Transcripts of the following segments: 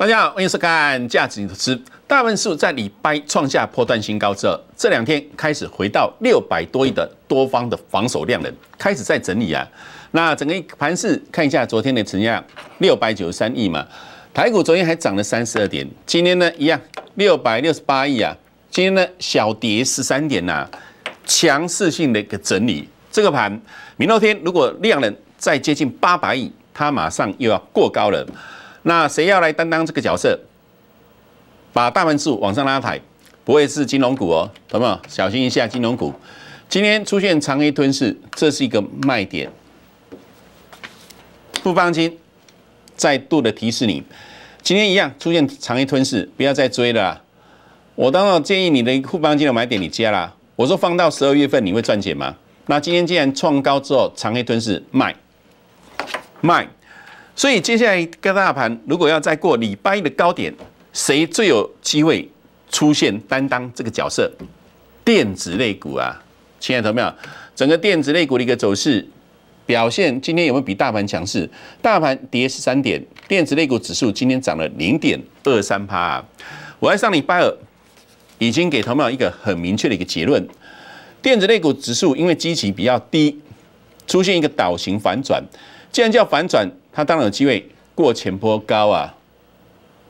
大家好，欢迎收看《价值投资》。大盘数在礼拜创下破断新高之后，这两天开始回到六百多亿的多方的防守量能，开始在整理啊。那整个盘市看一下昨天的成交量，六百九十三亿嘛。台股昨天还涨了三十二点，今天呢一样，六百六十八亿啊。今天呢小跌十三点呐，强势性的一个整理。这个盘明后天如果量能再接近八百亿，它马上又要过高了。那谁要来担当这个角色，把大盘数往上拉抬？不会是金融股哦，好不好？小心一下金融股，今天出现长黑吞噬，这是一个卖点。富邦金再度的提示你，今天一样出现长黑吞噬，不要再追了。我当然建议你的一个富邦金的买点，你加啦。我说放到十二月份你会赚钱吗？那今天既然创高之后长黑吞噬，卖卖。所以接下来各大盘，如果要再过礼拜的高点，谁最有机会出现担当这个角色？电子类股啊，亲爱的朋友整个电子类股的一个走势表现，今天有没有比大盘强势？大盘跌十三点，电子类股指数今天涨了零点二三趴啊！我在上礼拜二已经给头们一个很明确的一个结论：电子类股指数因为基期比较低，出现一个倒型反转。既然叫反转，它当然有机会过前坡高啊，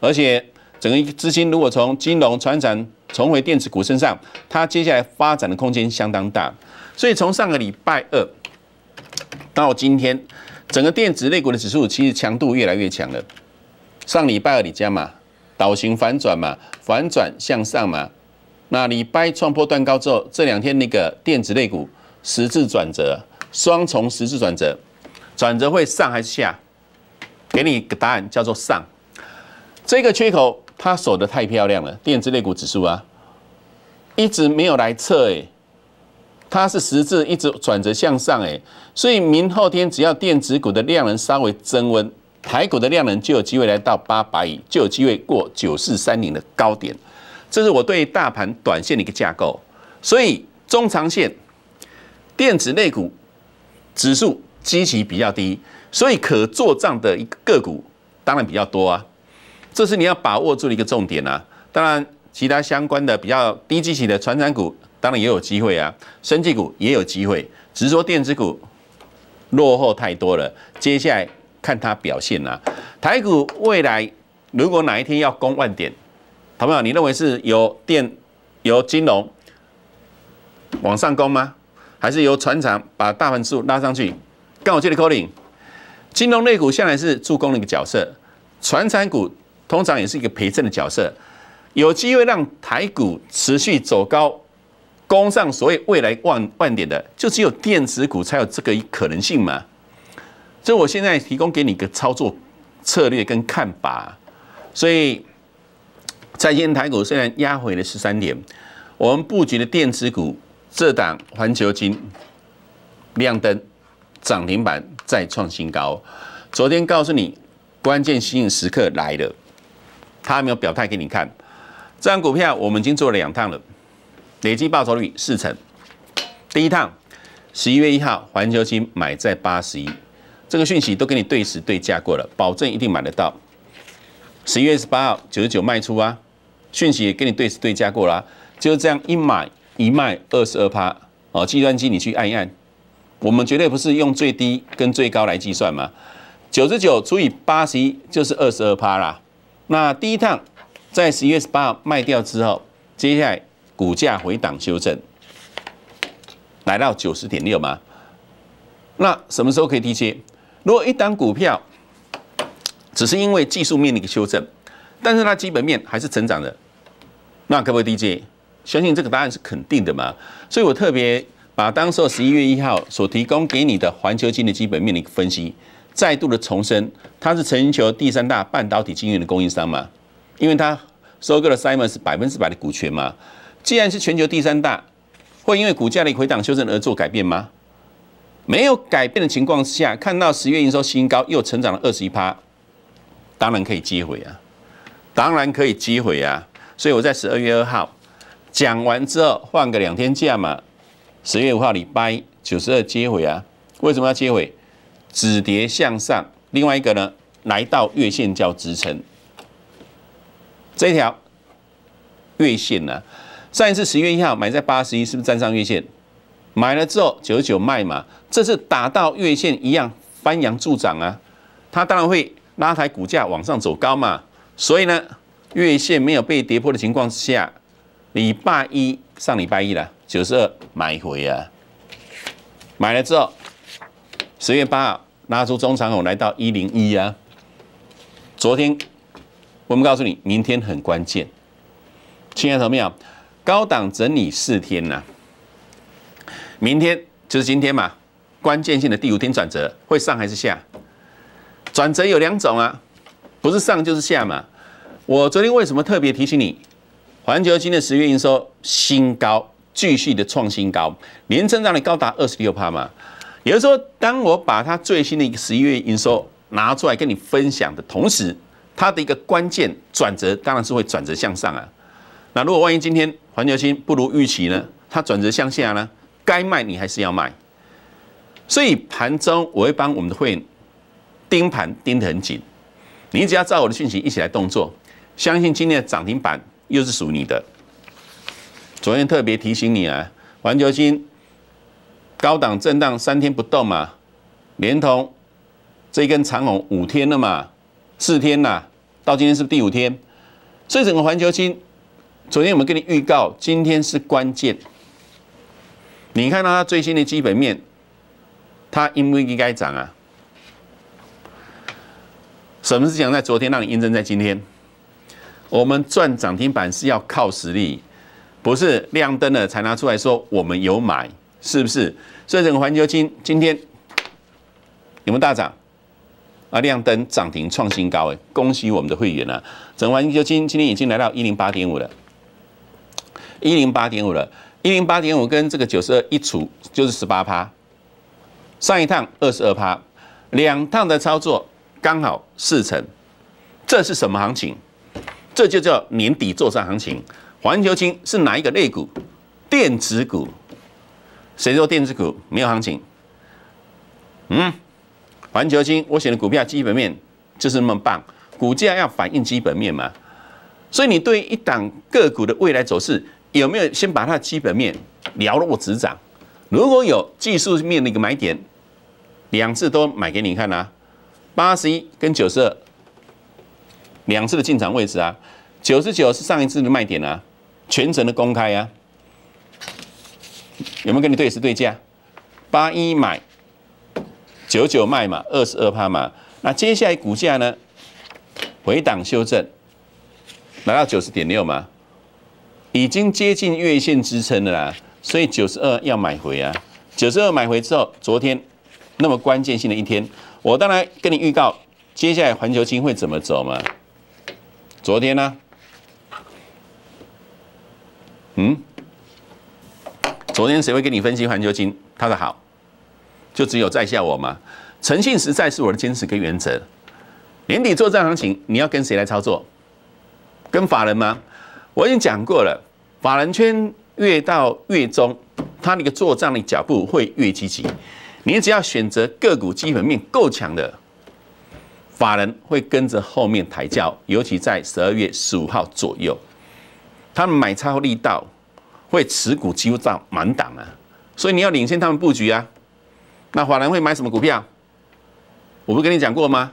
而且整个资金如果从金融、船厂重回电子股身上，它接下来发展的空间相当大。所以从上个礼拜二到今天，整个电子类股的指数其实强度越来越强了。上礼拜二你加嘛，倒行反转嘛，反转向上嘛。那礼拜创破断高之后，这两天那个电子类股十字转折、双重十字转折，转折会上还是下？给你个答案，叫做上。这个缺口它守得太漂亮了，电子类股指数啊，一直没有来测哎，它是十字一直转折向上哎，所以明后天只要电子股的量能稍微增温，台股的量能就有机会来到八百亿，就有机会过九四三零的高点。这是我对大盘短线的一个架构，所以中长线电子类股指数基期比较低。所以可做账的一个个股，当然比较多啊，这是你要把握住的一个重点啊。当然，其他相关的比较低基息的船染股，当然也有机会啊，生技股也有机会，只是说电子股落后太多了，接下来看它表现啦。台股未来如果哪一天要攻万点，朋友们，你认为是由电、由金融往上攻吗？还是由船厂把大盘数拉上去？跟我一起扣零。金融类股向来是助攻的一个角色，传产股通常也是一个陪衬的角色。有机会让台股持续走高，攻上所谓未来万万点的，就只有电子股才有这个可能性嘛。这我现在提供给你一个操作策略跟看法。所以在烟台股虽然压回了十三点，我们布局的电子股，这档环球金亮灯。涨停板再创新高，昨天告诉你关键性时刻来了，他还没有表态给你看。这张股票我们已经做了两趟了，累计报酬率四成。第一趟，十一月一号环球金买在八十一，这个讯息都给你对时对价过了，保证一定买得到。十一月十八号九十九卖出啊，讯息也给你对时对价过了，就这样一买一卖二十二趴哦，计算机你去按一按。我们绝对不是用最低跟最高来计算嘛，九十九除以八十一就是二十二趴啦。那第一趟在十一月十八号卖掉之后，接下来股价回档修正，来到九十点六嘛。那什么时候可以低接？如果一档股票只是因为技术面的一个修正，但是它基本面还是成长的，那可不可以低接？相信这个答案是肯定的嘛。所以我特别。把当时十一月一号所提供给你的环球金的基本面的一个分析，再度的重申，它是全球第三大半导体晶圆的供应商嘛？因为它收购了 Simon 百分之百的股权嘛？既然是全球第三大，会因为股价的回档修正而做改变吗？没有改变的情况下，看到十月营收新高，又成长了二十一趴，当然可以接回啊！当然可以接回啊！所以我在十二月二号讲完之后，换个两天假嘛？十月五号礼拜一九十二接回啊，为什么要接回？止跌向上。另外一个呢，来到月线叫支撑。这一条月线呢，上一次十月一号买在八十一，是不是站上月线？买了之后九九卖嘛，这是打到月线一样翻扬助长啊。它当然会拉抬股价往上走高嘛。所以呢，月线没有被跌破的情况之下，礼拜一上礼拜一了。九十二买回啊，买了之后，十月八号拉出中长红来到一零一啊。昨天我们告诉你，明天很关键，亲爱的朋友高档整理四天呐，明天就是今天嘛，关键性的第五天转折会上还是下？转折有两种啊，不是上就是下嘛。我昨天为什么特别提醒你，环球金的十月营收新高。继续的创新高，年增长率高达二十六帕嘛。也就是说，当我把它最新的一个十一月营收拿出来跟你分享的同时，它的一个关键转折当然是会转折向上啊。那如果万一今天环球新不如预期呢？它转折向下呢？该卖你还是要卖。所以盘中我会帮我们的会员盯盘盯得很紧，你只要照我的讯息一起来动作，相信今天的涨停板又是属于你的。昨天特别提醒你啊，环球金高档震荡三天不动嘛，连同这根长虹五天了嘛，四天啦，到今天是第五天，所以整个环球金昨天我们跟你预告？今天是关键，你看到它最新的基本面，它应不应该涨啊？什么是讲在昨天让你印证在今天？我们赚涨停板是要靠实力。不是亮灯了才拿出来说，我们有买，是不是？所以整个环球金今天有没有大涨？啊，亮灯涨停创新高哎，恭喜我们的会员啊！整完环球金今天已经来到一零八点五了，一零八点五了，一零八点五跟这个九十二一除就是十八趴，上一趟二十二趴，两趟的操作刚好四成，这是什么行情？这就叫年底做上行情。环球金是哪一个类股？电子股？谁说电子股没有行情？嗯，环球金我选的股票基本面就是那么棒，股价要反映基本面嘛。所以你对一档个股的未来走势有没有先把它的基本面了如指掌？如果有技术面的一个买点，两次都买给你看啊，八十一跟九十二，两次的进场位置啊，九十九是上一次的卖点啊。全程的公开呀，有没有跟你对时对价？八一买，九九卖嘛，二十二趴嘛。那接下来股价呢，回档修正，来到九十点六嘛，已经接近月线支撑了啦。所以九十二要买回啊，九十二买回之后，昨天那么关键性的一天，我当然跟你预告，接下来环球金会怎么走嘛。昨天呢？嗯，昨天谁会跟你分析环球金？他说好，就只有在下我吗？诚信实在是我的坚持跟原则。年底做战行情，你要跟谁来操作？跟法人吗？我已经讲过了，法人圈越到月中，他那个做战的脚步会越积极。你只要选择个股基本面够强的，法人会跟着后面抬轿，尤其在十二月十五号左右，他们买超力道。会持股几乎到满档啊，所以你要领先他们布局啊。那法南会买什么股票？我不跟你讲过吗？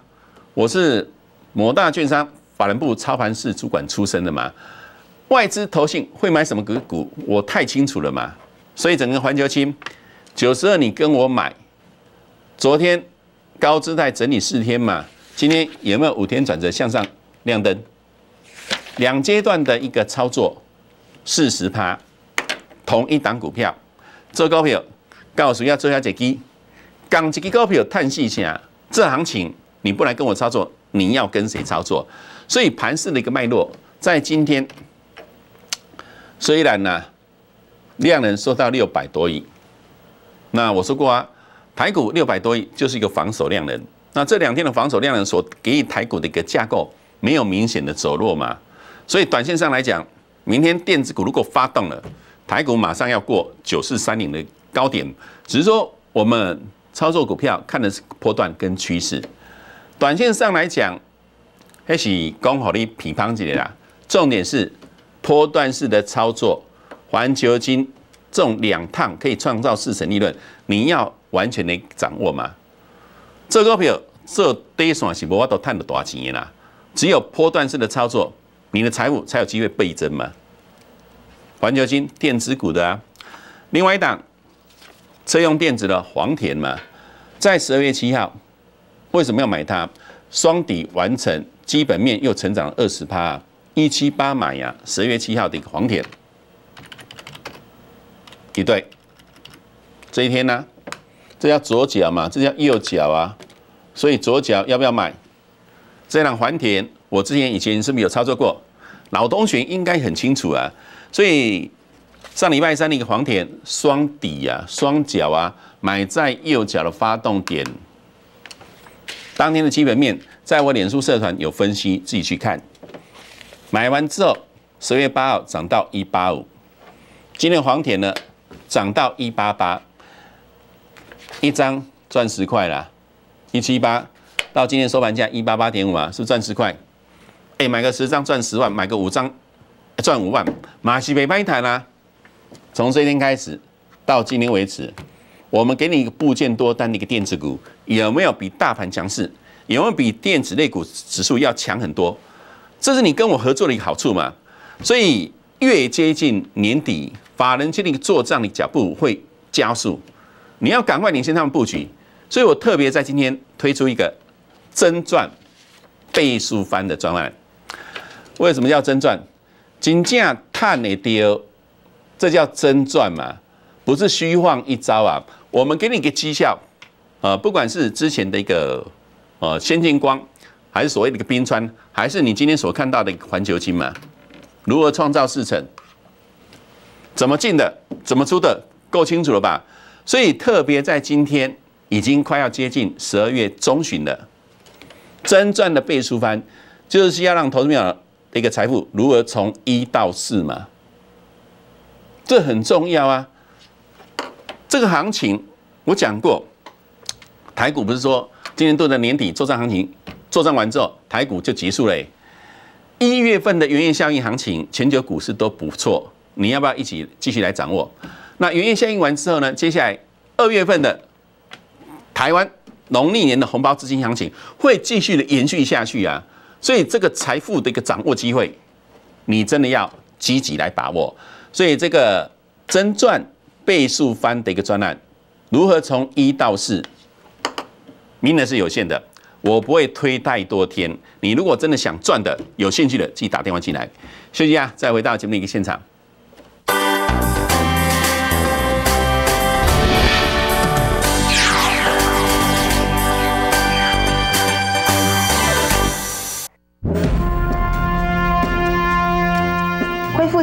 我是某大券商法人部操盘室主管出身的嘛。外资投信会买什么股？股我太清楚了嘛。所以整个环球青九十二，你跟我买。昨天高姿态整理四天嘛，今天有没有五天转折向上亮灯？两阶段的一个操作四十趴。同一档股票做股票，告诉一下周小讲几只股票叹息一下，这行情你不来跟我操作，你要跟谁操作？所以盘市的一个脉络，在今天虽然呢量能收到六百多亿，那我说过啊，台股六百多亿就是一个防守量能，那这两天的防守量能所给予台股的一个架构，没有明显的走弱嘛，所以短线上来讲，明天电子股如果发动了。台股马上要过九四三零的高点，只是说我们操作股票看的是波段跟趋势，短线上来讲还是刚好的平方的啦。重点是波段式的操作，环球金这种两趟可以创造四成利润，你要完全的掌握吗？这股票这堆是无法都赚了多少钱啦？只有波段式的操作，你的财富才有机会倍增吗？环球金电子股的啊，另外一档车用电子的黄田嘛，在十二月七号为什么要买它？双底完成，基本面又成长了二十趴，一七八买呀，十月七号的一个黄田一对，这一天呢，这叫左脚嘛，这叫右脚啊，所以左脚要不要买？这辆黄田，我之前以前是不是有操作过？老东巡应该很清楚啊。所以上礼拜三那个黄铁双底啊，双脚啊，买在右脚的发动点。当天的基本面，在我脸书社团有分析，自己去看。买完之后，十月八号涨到一八五，今天黄铁呢涨到一八八，一张赚十块啦，一七八到今天收盘价一八八点五啊，是赚十块。哎，买个十张赚十万，买个五张。赚五万，马西北翻一台啦！从这一天开始到今天为止，我们给你一个部件多单的一个电子股，有没有比大盘强势？有没有比电子类股指数要强很多？这是你跟我合作的一个好处嘛？所以越接近年底，法人接力做账的脚步会加速，你要赶快领先他们布局。所以我特别在今天推出一个真赚倍数翻的专案。为什么叫真赚？金价探了底这叫真赚嘛？不是虚晃一招啊！我们给你一个绩效啊，不管是之前的一个呃先进光，还是所谓的一个冰川，还是你今天所看到的一个环球金嘛？如何创造事成？怎么进的？怎么出的？够清楚了吧？所以特别在今天已经快要接近十二月中旬了，真赚的倍数翻，就是要让投资友。的一个财富如何从一到四嘛？这很重要啊！这个行情我讲过，台股不是说今年度的年底作战行情，作战完之后台股就结束嘞。一月份的元月效应行情，全球股市都不错，你要不要一起继续来掌握？那元月效应完之后呢？接下来二月份的台湾农历年的红包资金行情会继续的延续下去啊！所以这个财富的一个掌握机会，你真的要积极来把握。所以这个真赚倍数翻的一个专栏，如何从一到四，名额是有限的，我不会推太多天。你如果真的想赚的，有兴趣的，自己打电话进来。休息一下，再回到节目的一个现场。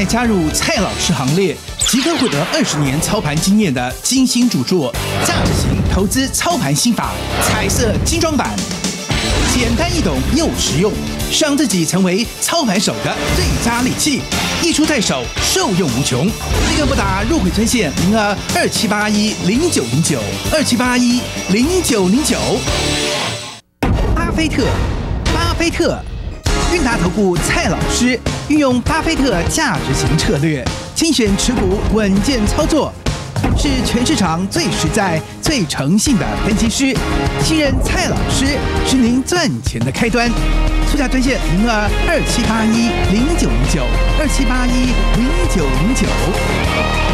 再加入蔡老师行列，即可获得二十年操盘经验的精心主作《价值型投资操盘心法》彩色精装版，简单易懂又实用，让自己成为操盘手的最佳利器，一出在手，受用无穷。立刻拨打入会专线零二二七八一零九零九二七八一零九零九。巴菲特，巴菲特，韵达投顾蔡老师。运用巴菲特价值型策略，精选持股，稳健操作，是全市场最实在、最诚信的分析师。新任蔡老师是您赚钱的开端，出价专线零二二七八一零九零九二七八一零九零九。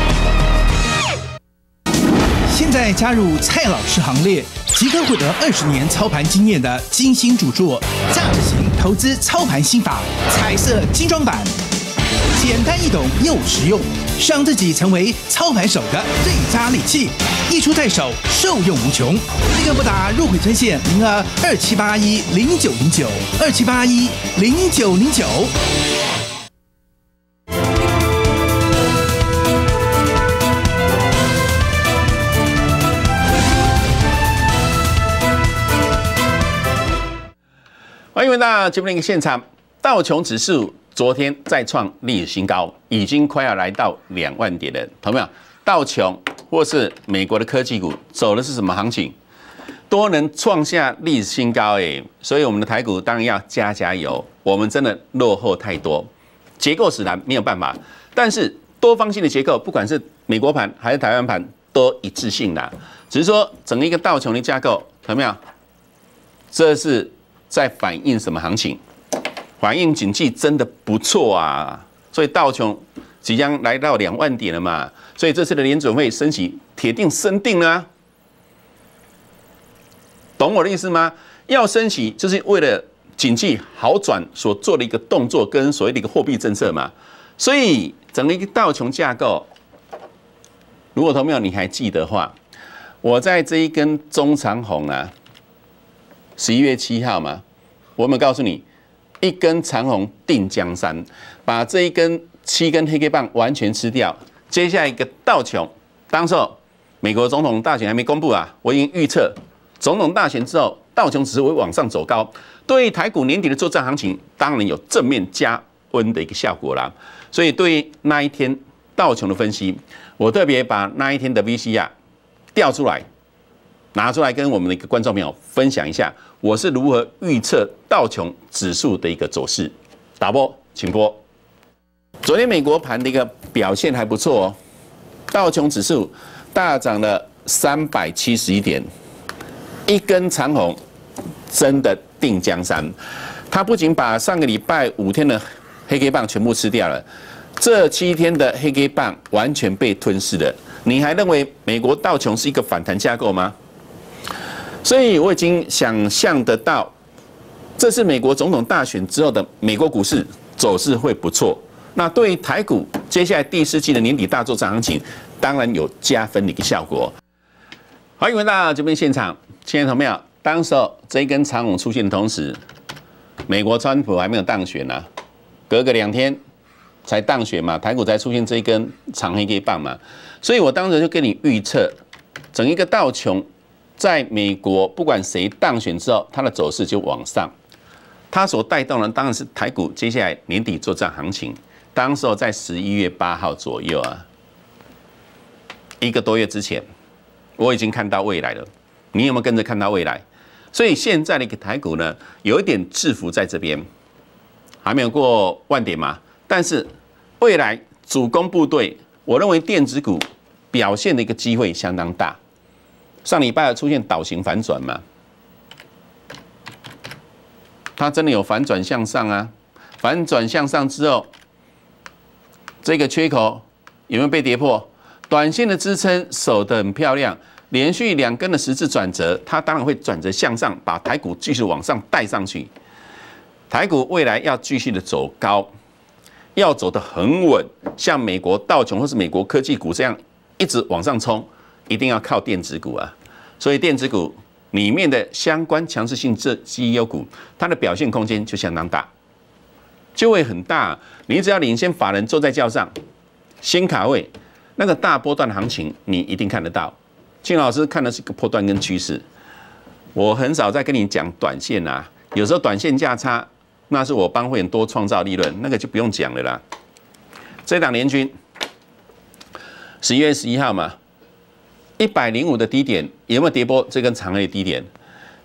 现在加入蔡老师行列，即可获得二十年操盘经验的精心主作《价值型投资操盘心法》彩色精装版，简单易懂又实用，让自己成为操盘手的最佳利器，一出在手，受用无穷。立刻拨打入会专线零二二七八一零九零九二七八一零九零九。欢迎回到节目一个现场。道琼指数昨天再创历史新高，已经快要来到两万点了。有没有？道琼或是美国的科技股走的是什么行情，都能创下历史新高哎。所以我们的台股当然要加加油，我们真的落后太多，结构使然没有办法。但是多方性的结构，不管是美国盘还是台湾盘，都一致性啦。只是说整个一个道琼的架构，有没有？这是。在反映什么行情？反映景气真的不错啊！所以道琼即将来到两万点了嘛，所以这次的联准会升息，铁定升定了。懂我的意思吗？要升息就是为了景气好转所做的一个动作，跟所谓的一个货币政策嘛。所以整个一个道琼架构，如果同票你还记得话，我在这一根中长红啊，十一月七号嘛。我有没有告诉你，一根长虹定江山，把这一根七根黑 K 棒完全吃掉，接下来一个道琼。当时，美国总统大选还没公布啊，我已经预测总统大选之后，道琼只会往上走高，对台股年底的作战行情，当然有正面加温的一个效果啦。所以，对于那一天道琼的分析，我特别把那一天的 V C R 调出来。拿出来跟我们的一个观众朋友分享一下，我是如何预测道琼指数的一个走势。打波，请播。昨天美国盘的一个表现还不错哦，道琼指数大涨了三百七十一点，一根长红真的定江山。它不仅把上个礼拜五天的黑 K 棒全部吃掉了，这七天的黑 K 棒完全被吞噬了。你还认为美国道琼是一个反弹架构吗？所以我已经想象得到，这是美国总统大选之后的美国股市走势会不错。那对于台股接下来第四季的年底大作战行情，当然有加分的一个效果。欢迎回到这边现场，亲爱的朋友当时这一根长虹出现的同时，美国川普还没有当选啊，隔个两天才当选嘛，台股才出现这一根长黑 K 棒嘛。所以我当时就跟你预测，整一个倒琼在美国，不管谁当选之后，它的走势就往上。它所带动的当然是台股，接下来年底作战行情。当时候在十一月八号左右啊，一个多月之前，我已经看到未来了。你有没有跟着看到未来？所以现在的一个台股呢，有一点制服在这边，还没有过万点嘛。但是未来主攻部队，我认为电子股表现的一个机会相当大。上礼拜出现倒型反转嘛？它真的有反转向上啊？反转向上之后，这个缺口有没有被跌破？短线的支撑守得很漂亮，连续两根的十字转折，它当然会转折向上，把台股继续往上带上去。台股未来要继续的走高，要走得很稳，像美国道琼或是美国科技股这样一直往上冲。一定要靠电子股啊，所以电子股里面的相关强势性这绩优股，它的表现空间就相当大，就会很大。你只要领先法人坐在轿上，先卡位，那个大波段行情你一定看得到。庆老师看的是个波段跟趋势，我很少在跟你讲短线啊。有时候短线价差，那是我帮会员多创造利润，那个就不用讲了啦。这档联军十一月十一号嘛。一百零五的低点有没有跌破？这根长的低点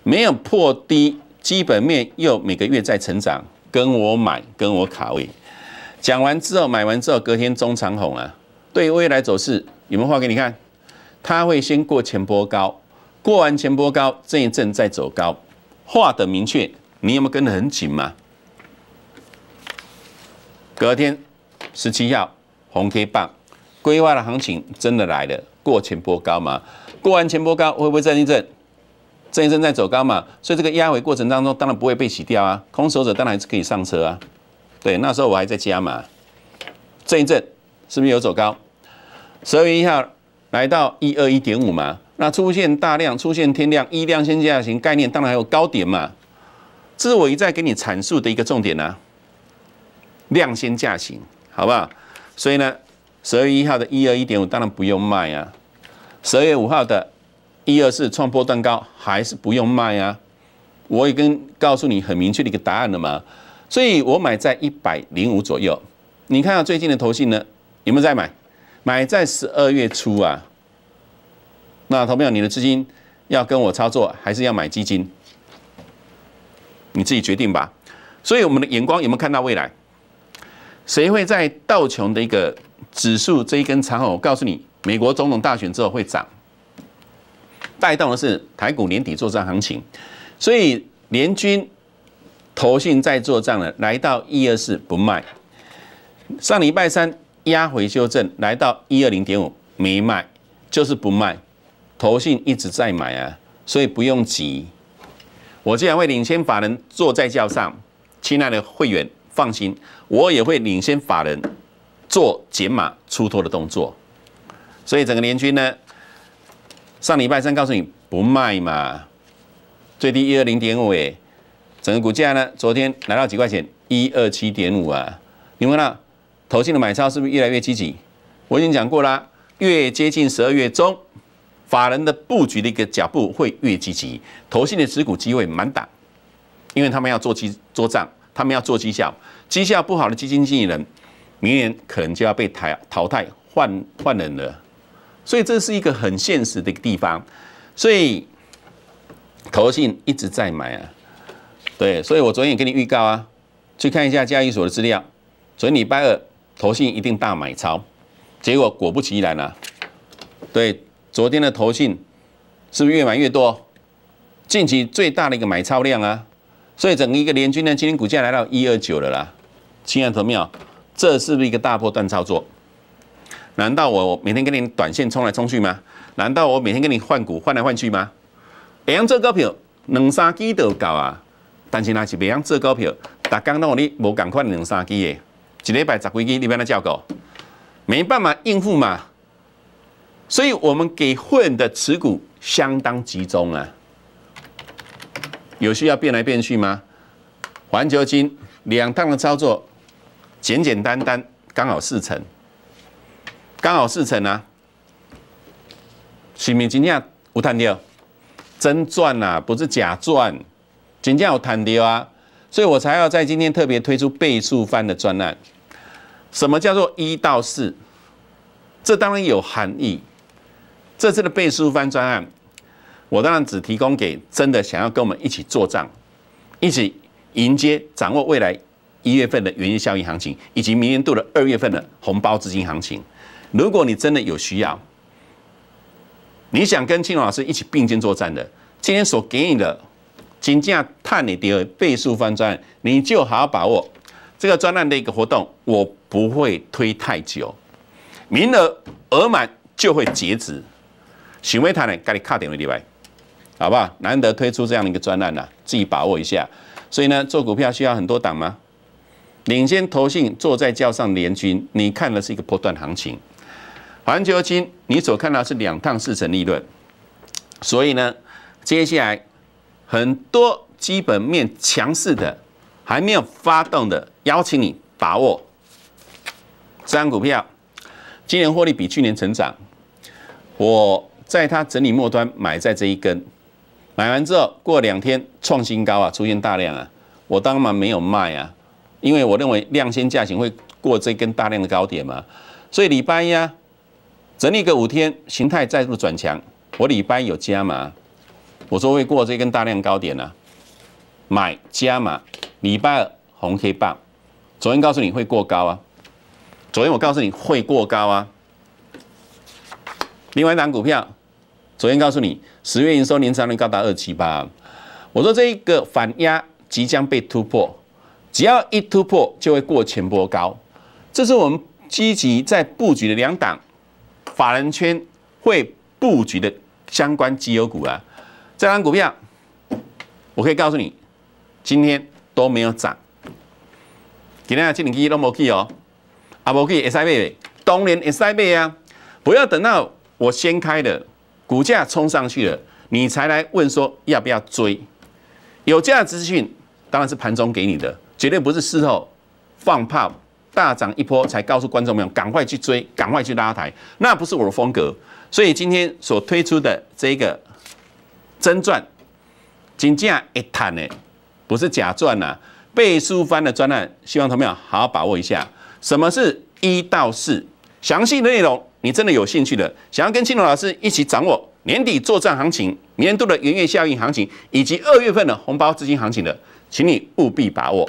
没有破低，基本面又每个月在成长，跟我买，跟我卡位。讲完之后，买完之后，隔天中长红啊。对未来走势有没有画给你看？它会先过前波高，过完前波高这一阵再走高，画的明确，你有没有跟得很紧吗？隔天十七号红 K 棒规划的行情真的来了。过前波高嘛，过完前波高会不会震一震？震一震再走高嘛，所以这个压回过程当中当然不会被洗掉啊，空手者当然还是可以上车啊。对，那时候我还在加嘛，震一震是不是有走高？十二月一号来到一二一点五嘛，那出现大量出现天量，一量先价型概念当然还有高点嘛，这是我一再给你阐述的一个重点呐，量先价型，好不好？所以呢。十月一号的一二一点五，当然不用卖啊。十月五号的一二四创波蛋糕还是不用卖啊。我已经告诉你很明确的一个答案了嘛。所以我买在一百零五左右。你看到最近的头信呢，有没有在买？买在十二月初啊。那投票，你的资金要跟我操作，还是要买基金？你自己决定吧。所以我们的眼光有没有看到未来？谁会在道琼的一个？指数这一根长虹，我告诉你，美国总统大选之后会涨，带动的是台股年底做涨行情，所以联军投信在做涨了，来到一二四不卖，上礼拜三压回修正来到一二零点五没卖，就是不卖，投信一直在买啊，所以不用急。我既然会领先法人坐在轿上，亲爱的会员放心，我也会领先法人。做减码出脱的动作，所以整个联军呢，上礼拜三告诉你不卖嘛，最低一二零点五哎，整个股价呢，昨天来到几块钱一二七点五啊，你看到投信的买超是不是越来越积极？我已经讲过啦，越接近十二月中，法人的布局的一个脚步会越积极，投信的持股机会满打，因为他们要做基做账，他们要做绩效，绩效不好的基金经理人。明年可能就要被淘淘汰换换人了，所以这是一个很现实的一个地方，所以投信一直在买啊，对，所以我昨天也给你预告啊，去看一下交易所的资料，昨礼拜二投信一定大买超，结果果不其然啊，对，昨天的投信是不是越买越多？近期最大的一个买超量啊，所以整个一个联军呢，今天股价来到一二九了啦，亲爱的朋友们。这是不是一个大波段操作？难道我每天跟你短线冲来冲去吗？难道我每天跟你换股换来换去吗？会用做股票两三千就搞啊，但是那是不会做股票，大工那里无赶快两三千的，一礼拜十几支你要哪照顾？没办法应付嘛。所以我们给混的持股相当集中啊，有需要变来变去吗？环球金两趟的操作。简简单单，刚好四成，刚好四成啊！不是真正有谈丢，真赚呐，不是假赚。真正有谈丢啊，所以我才要在今天特别推出倍数翻的专案。什么叫做一到四？这当然有含义。这次的倍数翻专案，我当然只提供给真的想要跟我们一起做账、一起迎接、掌握未来。一月份的原因效应行情，以及明年度的二月份的红包资金行情，如果你真的有需要，你想跟青龙老师一起并肩作战的，今天所给你的金价探你的倍数翻转，你就好好把握这个专案的一个活动，我不会推太久，名额额满就会截止，行为台呢给你卡点的例外，好不好？难得推出这样的一个专案呐，自己把握一下。所以呢，做股票需要很多党吗？领先投信坐在轿上联军，你看的是一个波段行情。环球金，你所看到是两趟四成利润。所以呢，接下来很多基本面强势的还没有发动的，邀请你把握这张股票。今年获利比去年成长。我在它整理末端买在这一根，买完之后过两天创新高啊，出现大量啊，我当然没有卖啊。因为我认为量先价行会过这根大量的高点嘛，所以礼拜一啊，整理个五天，形态再度转强。我礼拜有加码，我说会过这根大量高点啊，买加码。礼拜二红黑棒，昨天告诉你会过高啊，昨天我告诉你会过高啊。另外一档股票，昨天告诉你十月营收年成长率高达二七八，我说这一个反压即将被突破。只要一突破，就会过前波高，这是我们积极在布局的两档，法人圈会布局的相关绩优股啊。这档股票，我可以告诉你，今天都没有涨。今天啊，今年基都没有去哦，啊，摩去 ESAB，东联 ESAB 啊，不要等到我先开的股价冲上去了，你才来问说要不要追。有价样的资讯，当然是盘中给你的。绝对不是事后放炮大涨一波才告诉观众朋友赶快去追赶快去拉抬，那不是我的风格。所以今天所推出的这个真传，金价一谈呢，不是假传呐。背书翻的专栏，希望同友们好好把握一下什么是一到四详细内容。你真的有兴趣的，想要跟青龙老师一起掌握年底作战行情、年度的圆月效应行情以及二月份的红包资金行情的，请你务必把握。